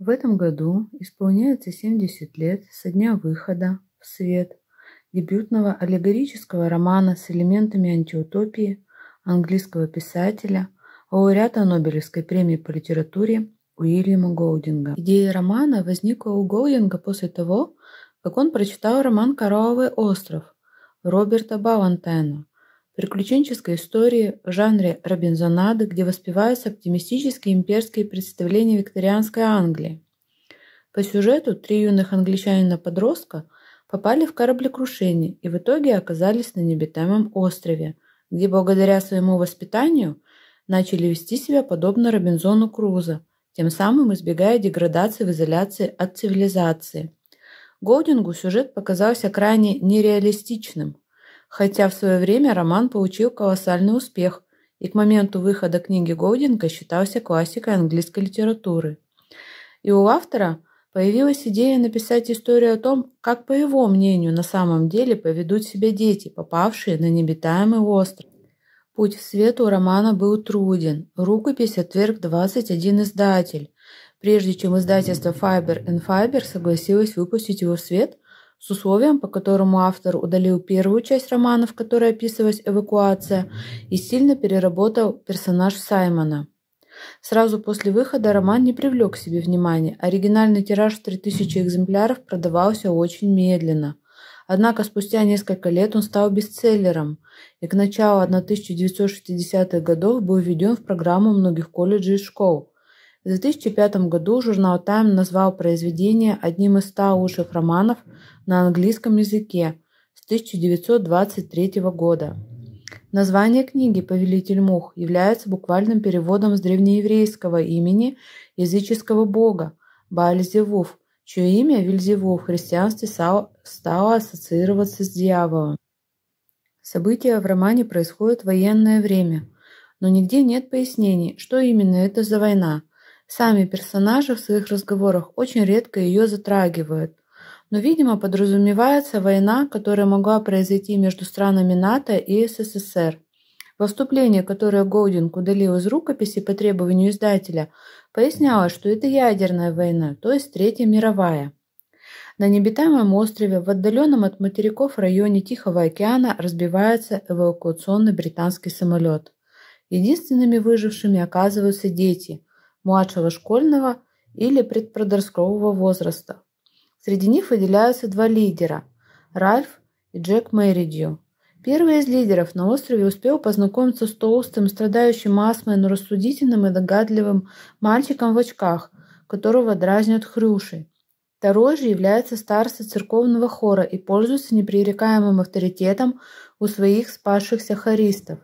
В этом году исполняется 70 лет со дня выхода в свет дебютного аллегорического романа с элементами антиутопии английского писателя, лауреата Нобелевской премии по литературе Уильяма Голдинга. Идея романа возникла у Голдинга после того, как он прочитал роман «Коралловый остров» Роберта Балантайна, приключенческой истории в жанре Робинзонады, где воспеваются оптимистические имперские представления викторианской Англии. По сюжету три юных англичанина-подростка попали в кораблекрушение и в итоге оказались на небитаемом острове, где благодаря своему воспитанию начали вести себя подобно Робинзону Крузо, тем самым избегая деградации в изоляции от цивилизации. Голдингу сюжет показался крайне нереалистичным – хотя в свое время роман получил колоссальный успех и к моменту выхода книги Голдинга считался классикой английской литературы. И у автора появилась идея написать историю о том, как, по его мнению, на самом деле поведут себя дети, попавшие на небитаемый остров. Путь в свет у романа был труден. Рукопись отверг 21 издатель. Прежде чем издательство Fiber and Fiber согласилось выпустить его в свет – с условием, по которому автор удалил первую часть романа, в которой описывалась эвакуация, и сильно переработал персонаж Саймона. Сразу после выхода роман не привлек к себе внимания. Оригинальный тираж в 3000 экземпляров продавался очень медленно. Однако спустя несколько лет он стал бестселлером и к началу 1960-х годов был введен в программу многих колледжей и школ. В 2005 году журнал Time назвал произведение одним из 100 лучших романов на английском языке с 1923 года. Название книги «Повелитель мух» является буквальным переводом с древнееврейского имени языческого бога Баальзевув, чье имя Вильзевув в христианстве стало ассоциироваться с дьяволом. События в романе происходят в военное время, но нигде нет пояснений, что именно это за война. Сами персонажи в своих разговорах очень редко ее затрагивают, но, видимо, подразумевается война, которая могла произойти между странами НАТО и СССР. Во которое Голдинг удалил из рукописи по требованию издателя, поясняло, что это ядерная война, то есть Третья мировая. На небитаемом острове, в отдаленном от материков районе Тихого океана, разбивается эвакуационный британский самолет. Единственными выжившими оказываются дети младшего школьного или предпродросткового возраста, Среди них выделяются два лидера – Ральф и Джек Мэридью. Первый из лидеров на острове успел познакомиться с толстым, страдающим астмой, но рассудительным и догадливым мальчиком в очках, которого дразнят хрюши. Второй же является старцем церковного хора и пользуется непререкаемым авторитетом у своих спасшихся хористов.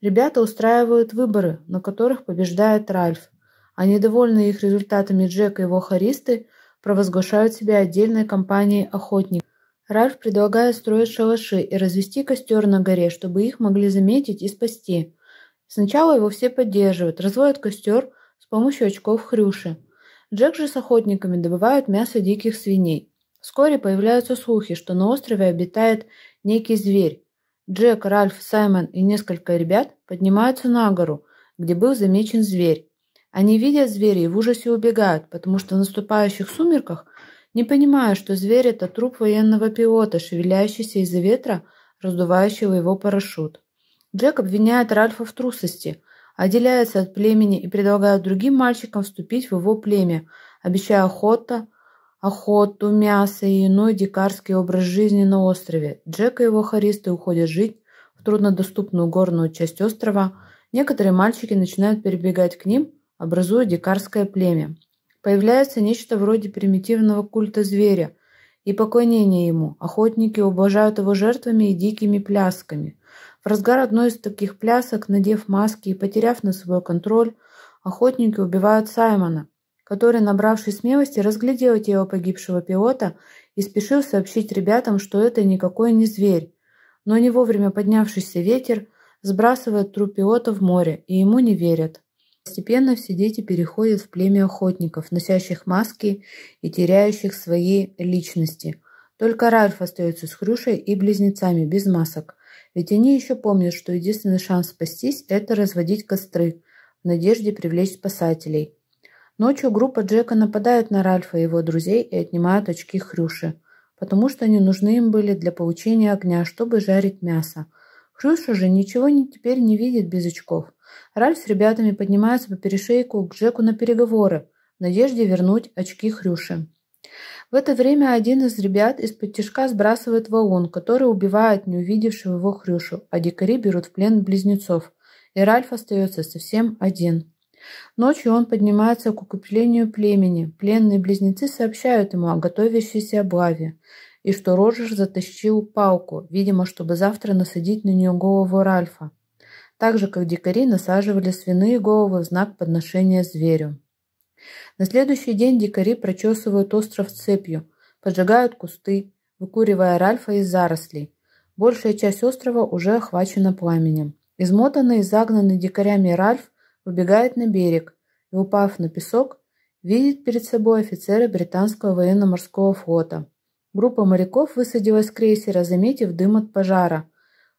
Ребята устраивают выборы, на которых побеждает Ральф, а недовольные их результатами Джек и его хористы провозглашают себя отдельной компанией охотников. Ральф предлагает строить шалаши и развести костер на горе, чтобы их могли заметить и спасти. Сначала его все поддерживают, разводят костер с помощью очков хрюши. Джек же с охотниками добывают мясо диких свиней. Вскоре появляются слухи, что на острове обитает некий зверь. Джек, Ральф, Саймон и несколько ребят поднимаются на гору, где был замечен зверь. Они видят зверей и в ужасе убегают, потому что в наступающих сумерках не понимают, что зверь – это труп военного пилота, шевеляющийся из-за ветра, раздувающего его парашют. Джек обвиняет Ральфа в трусости, отделяется от племени и предлагает другим мальчикам вступить в его племя, обещая охота, охоту, мясо и иной дикарский образ жизни на острове. Джек и его хористы уходят жить в труднодоступную горную часть острова. Некоторые мальчики начинают перебегать к ним – образуя дикарское племя. Появляется нечто вроде примитивного культа зверя и поклонения ему. Охотники ублажают его жертвами и дикими плясками. В разгар одной из таких плясок, надев маски и потеряв на свой контроль, охотники убивают Саймона, который, набравшись смелости, разглядел тело погибшего пилота и спешил сообщить ребятам, что это никакой не зверь. Но не вовремя поднявшийся ветер сбрасывает труп пилота в море, и ему не верят. Постепенно все дети переходят в племя охотников, носящих маски и теряющих свои личности. Только Ральф остается с Хрюшей и близнецами без масок. Ведь они еще помнят, что единственный шанс спастись – это разводить костры, в надежде привлечь спасателей. Ночью группа Джека нападает на Ральфа и его друзей и отнимает очки Хрюши, потому что они нужны им были для получения огня, чтобы жарить мясо. Хрюша же ничего не, теперь не видит без очков. Ральф с ребятами поднимается по перешейку к Джеку на переговоры, в надежде вернуть очки Хрюши. В это время один из ребят из-под тяжка сбрасывает валун, который убивает не увидевшего его Хрюшу, а дикари берут в плен близнецов, и Ральф остается совсем один. Ночью он поднимается к укреплению племени. Пленные близнецы сообщают ему о готовящейся облаве и что Роджер затащил палку, видимо, чтобы завтра насадить на нее голову Ральфа так же, как дикари насаживали свиные головы в знак подношения зверю. На следующий день дикари прочесывают остров цепью, поджигают кусты, выкуривая Ральфа из зарослей. Большая часть острова уже охвачена пламенем. Измотанный и загнанный дикарями Ральф выбегает на берег и, упав на песок, видит перед собой офицера британского военно-морского флота. Группа моряков высадилась с крейсера, заметив дым от пожара –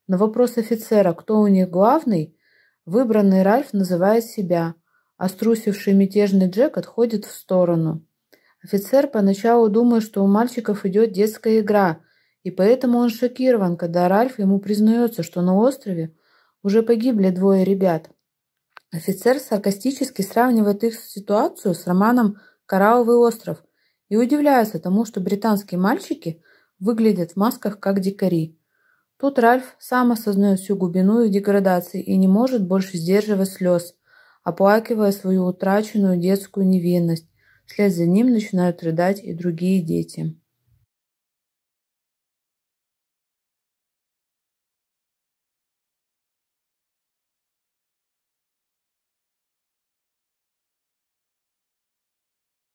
на вопрос офицера, кто у них главный, выбранный Ральф называет себя, а струсивший мятежный Джек отходит в сторону. Офицер поначалу думает, что у мальчиков идет детская игра, и поэтому он шокирован, когда Ральф ему признается, что на острове уже погибли двое ребят. Офицер саркастически сравнивает их ситуацию с романом «Коралловый остров» и удивляется тому, что британские мальчики выглядят в масках как дикари. Тут Ральф сам осознает всю глубину их деградации и не может больше сдерживать слез, оплакивая свою утраченную детскую невинность. Вслед за ним начинают рыдать и другие дети.